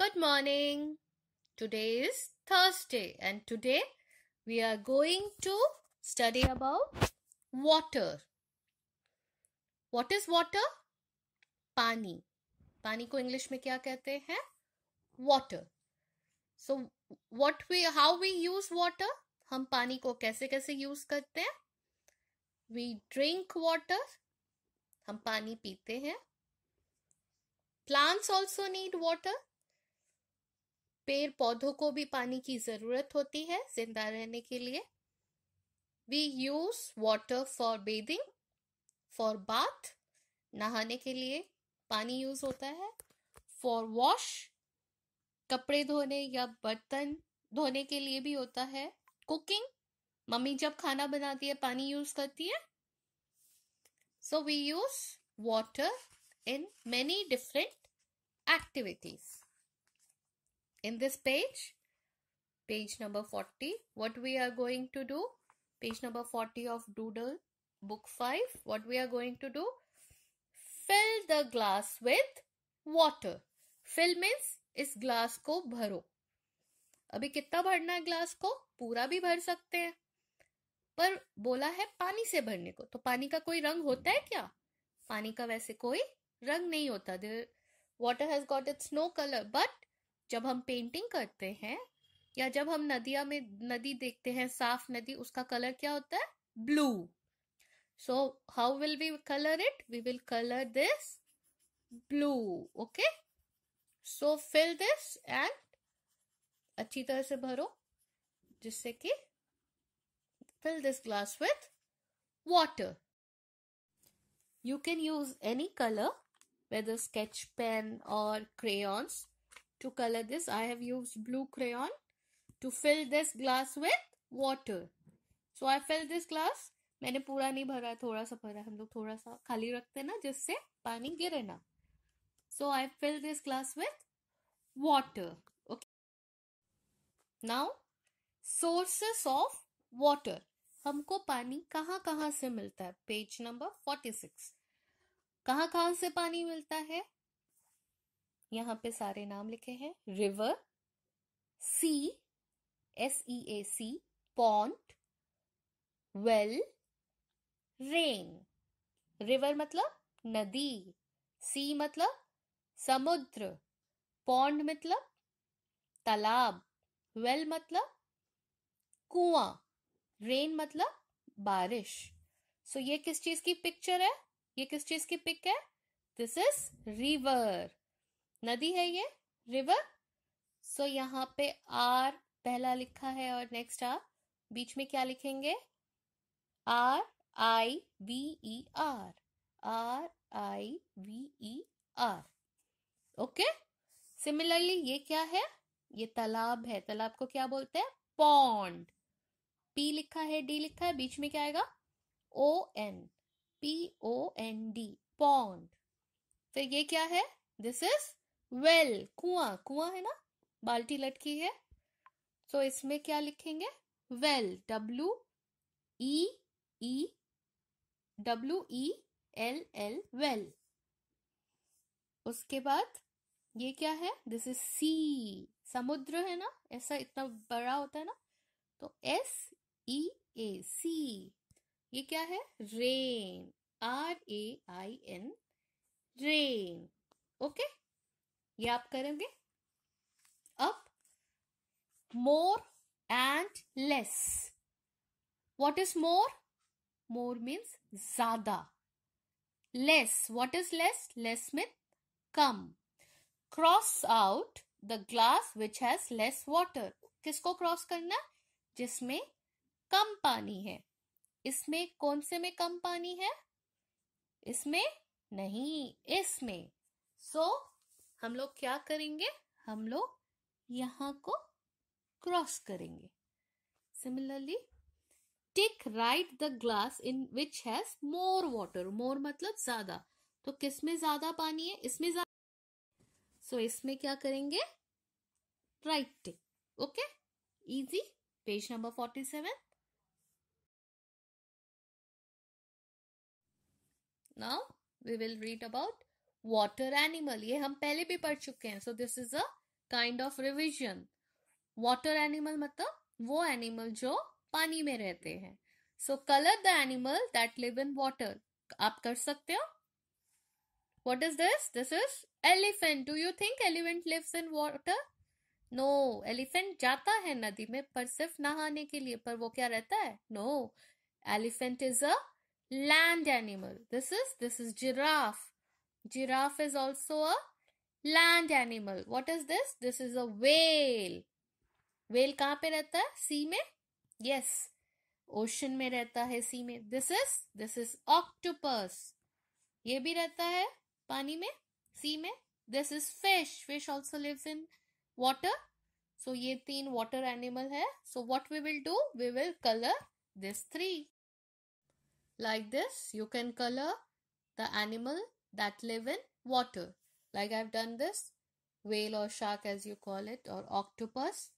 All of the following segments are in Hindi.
Good morning. Today is Thursday and today we are going to study about water. What is water? Pani. Pani ko English में kya कहते हैं? Water. So what we how we use water? हम pani ko kaise kaise use karte हैं? We drink water. हम pani पीते हैं. Plants also need water. पेड़ पौधों को भी पानी की जरूरत होती है जिंदा रहने के लिए we use water for bathing for bath नहाने के लिए पानी यूज होता है फॉर वॉश कपड़े धोने या बर्तन धोने के लिए भी होता है कुकिंग मम्मी जब खाना बनाती है पानी यूज करती है so we use water in many different activities in this page page number 40 what we are going to do page number 40 of doodle book 5 what we are going to do fill the glass with water fill means is glass ko bharo अभी कितना भरना है ग्लास को पूरा भी भर सकते हैं पर बोला है पानी से भरने को तो पानी का कोई रंग होता है क्या पानी का वैसे कोई रंग नहीं होता water has got its no colour but जब हम पेंटिंग करते हैं या जब हम नदिया में नदी देखते हैं साफ नदी उसका कलर क्या होता है blue so how will we colour it we will colour this blue okay so fill this and अच्छी तरह से भरो जिससे कि fill this glass with water you can use any colour whether sketch pen और crayons to color this I have used blue crayon to fill this glass with water so I fill this glass मैंने पूरा नहीं भरा थोड़ा सा भरा हम लोग थोड़ा सा खाली रखते ना जिससे पानी गिरे ना so I fill this glass with water okay now sources of water हमको पानी कहाँ कहाँ से मिलता है पेज नंबर फोर्टी सिक्स कहाँ कहाँ से पानी मिलता है यहां पे सारे नाम लिखे हैं river sea S E A sea pond well rain river मतलब नदी सी मतलब समुद्र पॉन्ड मतलब तालाब वेल मतलब कुआं रेन मतलब बारिश सो so, ये किस चीज की पिक्चर है ये किस चीज की पिक है दिस इज रिवर नदी है ये रिवर सो so, यहाँ पे आर पहला लिखा है और नेक्स्ट आप बीच में क्या लिखेंगे R I V E R R I V E R okay similarly ये क्या है ये तालाब है तालाब को क्या बोलते हैं पॉन्ड पी लिखा है डी लिखा है बीच में क्या आएगा O N P O N D pond फिर ये क्या है दिस इज वेल कुआ कुआं है ना बाल्टी लटकी है तो so, इसमें क्या लिखेंगे well W E E W E L L well उसके बाद ये क्या है दिस इज सी समुद्र है ना ऐसा इतना बड़ा होता है ना तो एस ई ए सी ये क्या है rain R A I N rain okay ये आप करेंगे अब more and less what is more more means ज्यादा less what is less less mean कम cross out the glass which has less water किसको क्रॉस करना जिसमें कम पानी है इसमें कौन से में कम पानी है इसमें नहीं इसमें सो so, हम लोग क्या करेंगे हम लोग यहां को क्रॉस करेंगे similarly take right the glass in which has more water more मतलब ज्यादा तो किसमें ज्यादा पानी है इसमें ज्यादा सो so, इसमें क्या करेंगे right tick okay easy page number forty seven now we will read about water animal ये हम पहले भी पढ़ चुके हैं so this is a kind of revision water animal मतलब वो एनिमल जो पानी में रहते हैं सो colour the animal that live in water आप कर सकते हो what is this this is elephant do you think elephant lives in water no elephant जाता है नदी में पर सिर्फ नहाने के लिए पर वो क्या रहता है no elephant is a land animal this is this is giraffe Giraffe is also a land animal. What is this? This is a whale. Whale kaan pe rehta hai? Sea Yes. Ocean mein rehta hai sea This is? This is octopus. Ye bhi rehta hai? This is fish. Fish also lives in water. So, ye teen water animal hai. So, what we will do? We will color this three. Like this, you can color the animal that live in water. Like I've done this whale or shark as you call it or octopus,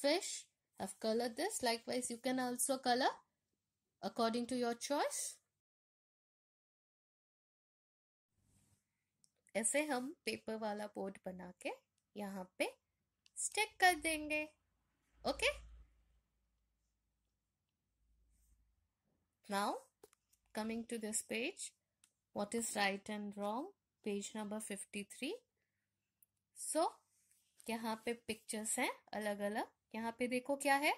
fish. I've colored this. Likewise, you can also color according to your choice. ऐसे हम पेपर वाला बोर्ड बना के यहाँ पे स्टिक कर देंगे okay now coming to this page what is right and wrong page number fifty three so यहाँ पे पिक्चर्स हैं अलग अलग यहाँ पे देखो क्या है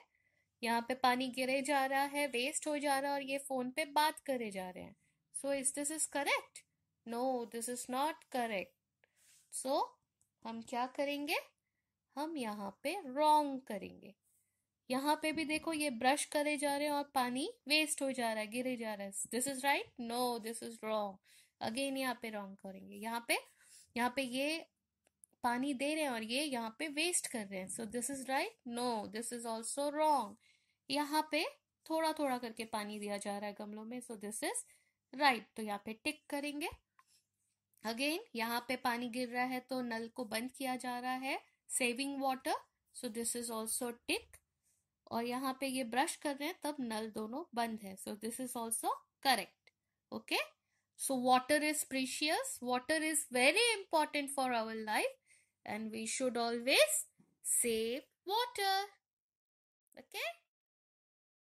यहाँ पे पानी गिरे जा रहा है वेस्ट हो जा रहा है और ये फोन पे बात करे जा रहे हैं so is this is correct no this is not correct so हम क्या करेंगे हम यहाँ पे रॉन्ग करेंगे यहाँ पे भी देखो ये ब्रश करे जा रहे हैं और पानी वेस्ट हो जा रहा है गिरे जा रहा है this is right no this is wrong again यहाँ पे रॉन्ग करेंगे यहाँ पे यहाँ पे ये पानी दे रहे हैं और ये यहाँ पे वेस्ट कर रहे हैं so this is right no this is also wrong यहाँ पे थोड़ा थोड़ा करके पानी दिया जा रहा है गमलों में सो दिस इज राइट तो यहाँ पे टिक करेंगे अगेन यहाँ पे पानी गिर रहा है तो नल को बंद किया जा रहा है saving water so this is also tick और यहाँ पे ये ब्रश कर रहे हैं तब नल दोनों बंद है so this is also correct okay so water is precious water is very important for our life and we should always save water Okay?